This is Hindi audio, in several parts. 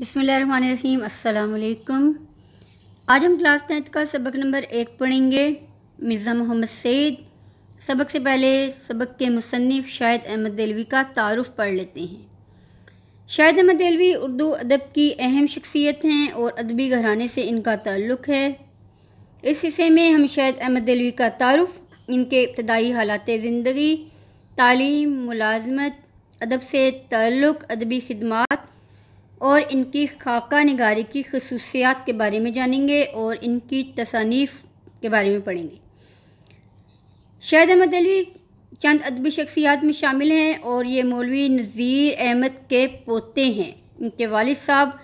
बसमीम अल्लाम आज हम क्लास टेंथ का सबक नंबर एक पढ़ेंगे मिर्ज़ा मोहम्मद सैद सबक से पहले सबक के मुसनफ़ शाहिद अहमद दिलवी का तारफ़ पढ़ लेते हैं शाहिद अहमद दिलवी उर्दू अदब की अहम शख्सियत हैं और अदबी घराने से इनका ताल्लुक़ है इस हिस्से में हम शाहिद अहमद दिलवी का तारफ़ इनके इब्तदाई हालत ज़िंदगी तालीम मुलाजमत अदब से ताल्लुक़ अदबी खदमात और इनकी खाका नगारी की खसूसियात के बारे में जानेंगे और इनकी तसानीफ़ के बारे में पढ़ेंगे शाहिद अहमद अलवी चंद अदबी शख्सियात में शामिल हैं और ये मौलवी नज़ीर अहमद के पोते हैं इनके वाल साहब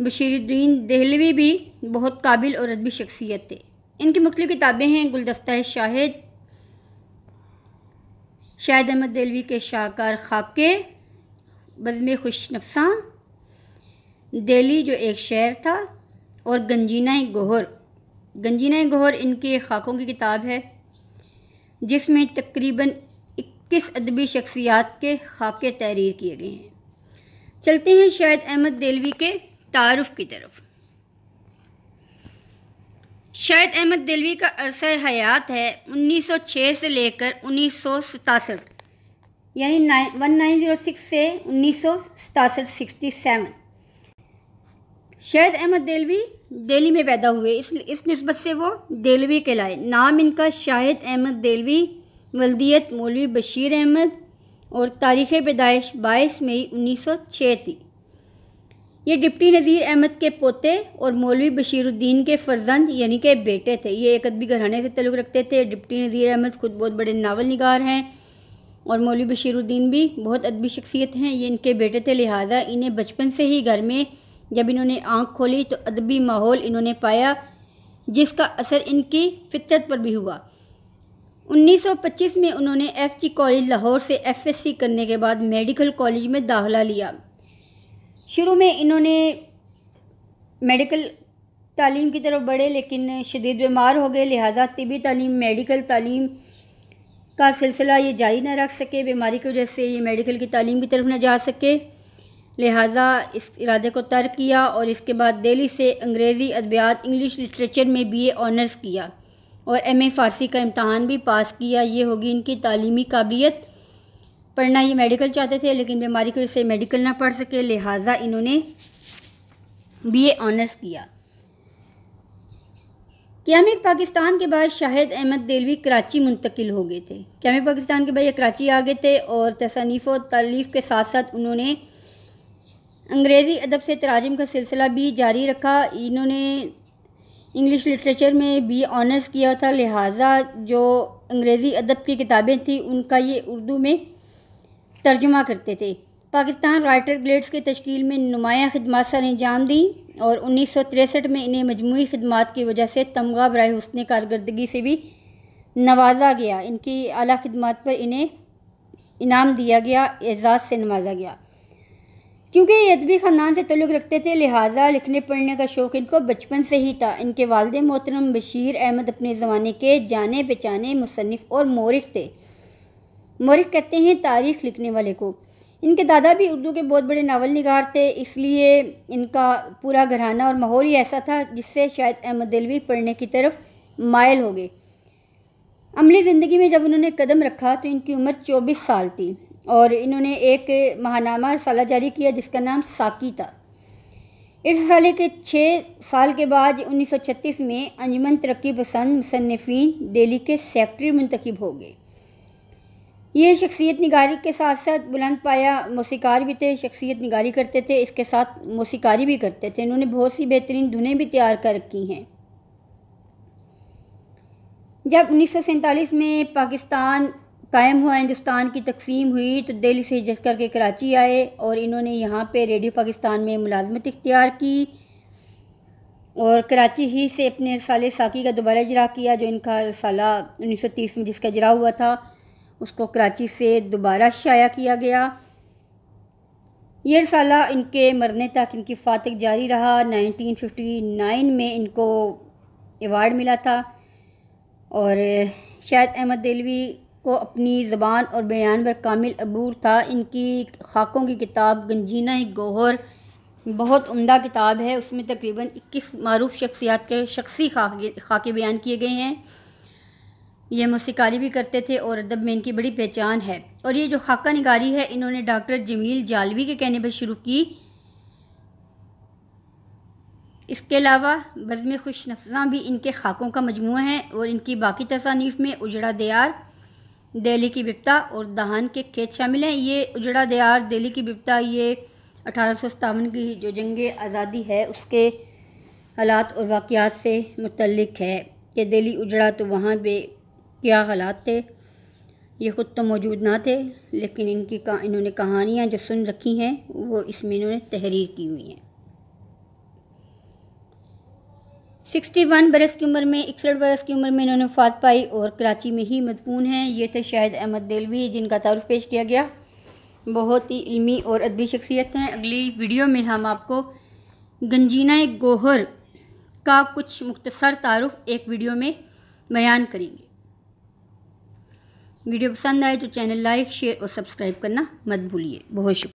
बशीरुद्दीन दहलवी भी बहुत काबिल और अदबी शख्सियत थे इनकी मुख्तु किताबें हैं गुलदस्ता शाहिद शाहिद अहमद दिलवी के शाहकार खाके बज़म खुश नफसा दिल्ली जो एक शहर था और गंजीना गोहर गंजीना गोहर इनके खाकों की किताब है जिसमें तकरीबन इक्कीस अदबी शख्सियात के खाके तहरीर किए गए हैं चलते हैं शायद अहमद दिलवी के तारफ़ की तरफ शायद अहमद दिलवी का अरसा हयात है 1906 से लेकर उन्नीस यानी nine one nine zero six से उन्नीस सौ सतासठ सिक्सटी सेवन शहद अहमद देलवी दिल्ली में पैदा हुए इस इस नस्बत से वो देलवी कहलाए नाम इनका शाहिद अहमद देलवी वल्दियत मौलवी बशीर अहमद और तारीख़ पैदाइश बाईस मई उन्नीस सौ छः थी ये डिप्टी नज़ीर अहमद के पोते और मौलवी बशीरुद्दीन के फर्जंद यानी के बेटे थे ये एक अदबी घराने से तल्लु रखते थे डिप्टी नज़ीर अहमद ख़ुद बहुत बड़े नावल नगार हैं और मौलवी बशीरुद्दीन भी बहुत अदबी शख्सियत हैं ये इनके बेटे थे लिहाजा इन्हें बचपन से ही घर में जब इन्होंने आंख खोली तो अदबी माहौल इन्होंने पाया जिसका असर इनकी फितरत पर भी हुआ 1925 में उन्होंने एफजी कॉलेज लाहौर से एफएससी करने के बाद मेडिकल कॉलेज में दाखिला लिया शुरू में इन्होंने मेडिकल तालीम की तरफ बढ़े लेकिन शदीद बीमार हो गए लिहाजा तबी तालीम मेडिकल तालीम का सिलसिला ये जारी न रख सके बीमारी की वजह से ये मेडिकल की तालीम की तरफ न जा सके लिहाजा इस इरादे को तर्क किया और इसके बाद दिल्ली से अंग्रेज़ी अद्वियात इंग्लिश लिटरेचर में बी एनर्स किया और एम ए फ़ारसी का इम्तहान भी पास किया ये होगी इनकी तालीमी काबिलियत पढ़ना ये मेडिकल चाहते थे लेकिन बीमारी की वजह से मेडिकल ना पढ़ सके लिहाजा इन्होंने बी एनर्स किया क्याम पाकिस्तान के बाद शाहिद अहमद दिलवी कराची मुंतकिल हो गए थे क्याम पाकिस्तान के बाद ये कराची आ गए थे और तसनीफ़ तलीफ़ के साथ साथ उन्होंने अंग्रेज़ी अदब से तराजम का सिलसिला भी जारी रखा इन्होंने इंग्लिश लिटरेचर में बी ऑनर्स किया था लिहाजा जो अंग्रेज़ी अदब की किताबें थी उनका ये उर्दू में तर्जुमा करते थे पाकिस्तान राइटर ग्लेड्स के तश्ल में नुमायाँ खदमात सर अंजाम दी और उन्नीस सौ तिरसठ में इन्हें मजमू खदमात की वजह से तमगा बरए हसन कारदगी से भी नवाजा गया इनकी अली खदमात पर इन्हें इनाम दिया गया एजाज़ से नवाजा गया क्योंकि ये अदबी ख़ानदान से तल्लु रखते थे लिहाजा लिखने पढ़ने का शौक़ इनको बचपन से ही था इनके वालद मोहतरम बशीर अहमद अपने ज़माने के जाने पहचाने मुसनफ़ और मौरख थे मौरख कहते हैं तारीख़ लिखने वाले को इनके दादा भी उर्दू के बहुत बड़े नावल निगार थे इसलिए इनका पूरा घराना और माहौल ही ऐसा था जिससे शायद अहमद दिलवी पढ़ने की तरफ मायल हो गए अमली ज़िंदगी में जब उन्होंने कदम रखा तो इनकी उम्र चौबीस साल थी और इन्होंने एक महानामा रसाला जारी किया जिसका नाम साकी था इस रसाले के छः साल के बाद 1936 में अंजमन तरक्की पसंद मुसनफिन दिल्ली के सेक्रेटरी मंतखब हो गए ये शख्सियत निगारी के साथ साथ बुलंद पाया मौसीकार भी थे शख्सियत निगारी करते थे इसके साथ मौसीकारी भी करते थे इन्होंने बहुत सी बेहतरीन धुनें भी तैयार कर रखी हैं जब उन्नीस में पाकिस्तान कायम हुआ हिंदुस्तान की तकसीम हुई तो दिल्ली से हिजरत करके कराची आए और इन्होंने यहाँ पे रेडियो पाकिस्तान में मुलाजमत इख्तियार की और कराची ही से अपने रसाले साकी का दोबारा इजरा किया जो इनका रसाला 1930 में जिसका इजरा हुआ था उसको कराची से दोबारा शाया किया गया ये रसाला इनके मरने तक इनकी फातक जारी रहा नाइन में इनको एवार्ड मिला था और शायद अहमद दिलवी को अपनी ज़बान और बयान पर कामिल अबूर था इनकी खाकों की किताब गंजीना गोहर बहुत उम्दा किताब है उसमें तकरीबन 21 मरूफ शख्सियात के शख्सी खाके खाके बयान किए गए हैं ये मौसीकारी भी करते थे और अदब में इनकी बड़ी पहचान है और ये जो खाका निगारी है इन्होंने डॉक्टर जमील जालवी के कहने पर शुरू की इसके अलावा बज़म खुश भी इनके खाकों का मजमू है और इनकी बाकी तसानीफ़ में उजड़ा दियार दिल्ली की विपता और दहान के खेत शामिल हैं ये उजड़ा दियार दिल्ली की विपता ये अठारह सौ सतावन की जो जंग आज़ादी है उसके हालात और वाक़ात से मुतलक है कि दिल्ली उजड़ा तो वहाँ पे क्या हालात थे ये ख़ुद तो मौजूद ना थे लेकिन इनकी का इन्होंने कहानियाँ जो सुन रखी हैं वो इसमें इन्होंने तहरीर की हुई हैं 61 बरस की उम्र में इकसठ बरस की उम्र में इन्होंने फात पाई और कराची में ही मदफून हैं ये थे शाहिद अहमद दिलवी जिनका तारुफ पेश किया गया बहुत ही इल्मी और अदबी शख्सियत हैं अगली वीडियो में हम आपको गंजीना गोहर का कुछ मुख्तसर तारुफ एक वीडियो में बयान करेंगे वीडियो पसंद आए तो चैनल लाइक शेयर और सब्सक्राइब करना मत भूलिए बहुत शुक्रिया